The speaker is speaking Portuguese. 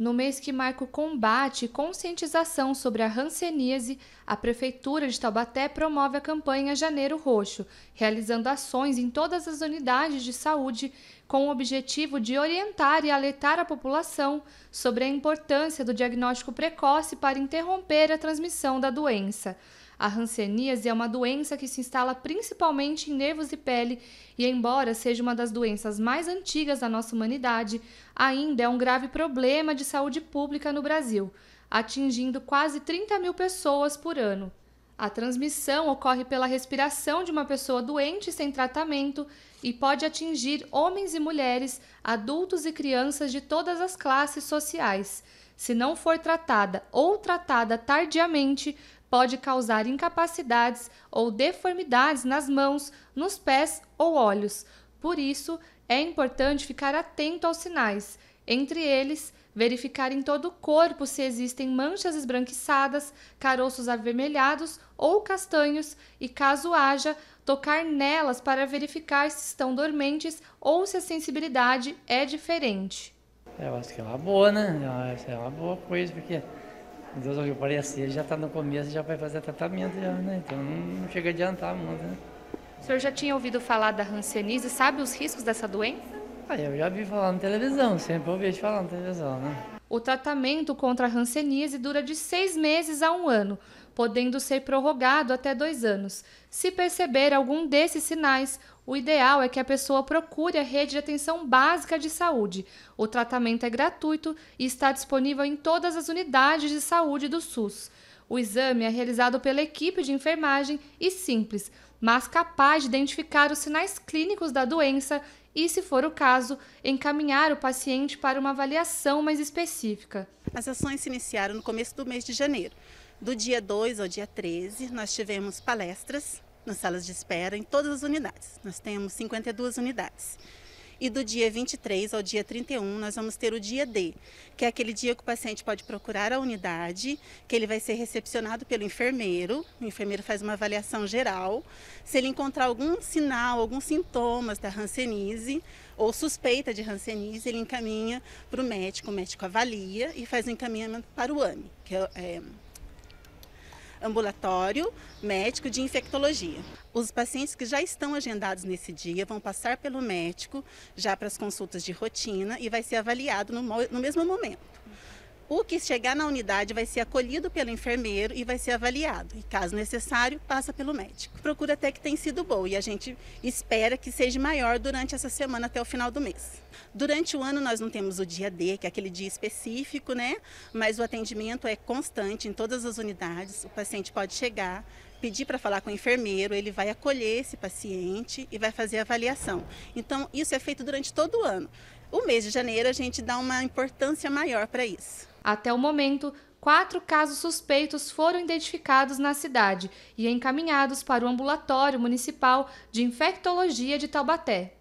No mês que marca o combate e conscientização sobre a hanseníase, a Prefeitura de Taubaté promove a campanha Janeiro Roxo, realizando ações em todas as unidades de saúde com o objetivo de orientar e alertar a população sobre a importância do diagnóstico precoce para interromper a transmissão da doença. A hanseníase é uma doença que se instala principalmente em nervos e pele, e embora seja uma das doenças mais antigas da nossa humanidade, ainda é um grave problema de saúde pública no Brasil, atingindo quase 30 mil pessoas por ano. A transmissão ocorre pela respiração de uma pessoa doente sem tratamento e pode atingir homens e mulheres, adultos e crianças de todas as classes sociais. Se não for tratada ou tratada tardiamente, pode causar incapacidades ou deformidades nas mãos, nos pés ou olhos. Por isso, é importante ficar atento aos sinais, entre eles verificar em todo o corpo se existem manchas esbranquiçadas, caroços avermelhados ou castanhos e, caso haja, tocar nelas para verificar se estão dormentes ou se a sensibilidade é diferente. É, eu acho que é uma boa, né? É uma boa coisa, porque Deus o que parecer assim, já está no começo, já vai fazer tratamento, já, né? Então não chega a adiantar muito, né? O senhor já tinha ouvido falar da hanseníase, sabe os riscos dessa doença? Ah, eu já vi falar na televisão, sempre ouvi falar na televisão, né? O tratamento contra a hanseníase dura de seis meses a um ano, podendo ser prorrogado até dois anos. Se perceber algum desses sinais, o ideal é que a pessoa procure a rede de atenção básica de saúde. O tratamento é gratuito e está disponível em todas as unidades de saúde do SUS. O exame é realizado pela equipe de enfermagem e simples, mas capaz de identificar os sinais clínicos da doença e, se for o caso, encaminhar o paciente para uma avaliação mais específica. As ações se iniciaram no começo do mês de janeiro. Do dia 2 ao dia 13, nós tivemos palestras nas salas de espera em todas as unidades. Nós temos 52 unidades. E do dia 23 ao dia 31, nós vamos ter o dia D, que é aquele dia que o paciente pode procurar a unidade, que ele vai ser recepcionado pelo enfermeiro. O enfermeiro faz uma avaliação geral. Se ele encontrar algum sinal, alguns sintomas da rancenise ou suspeita de rancenise ele encaminha para o médico. O médico avalia e faz o encaminhamento para o AMI, que é, é ambulatório médico de infectologia. Os pacientes que já estão agendados nesse dia vão passar pelo médico já para as consultas de rotina e vai ser avaliado no, no mesmo momento. O que chegar na unidade vai ser acolhido pelo enfermeiro e vai ser avaliado. E caso necessário, passa pelo médico. Procura até que tem sido boa e a gente espera que seja maior durante essa semana até o final do mês. Durante o ano nós não temos o dia D, que é aquele dia específico, né? Mas o atendimento é constante em todas as unidades. O paciente pode chegar, pedir para falar com o enfermeiro, ele vai acolher esse paciente e vai fazer a avaliação. Então, isso é feito durante todo o ano. O mês de janeiro a gente dá uma importância maior para isso. Até o momento, quatro casos suspeitos foram identificados na cidade e encaminhados para o ambulatório municipal de infectologia de Taubaté.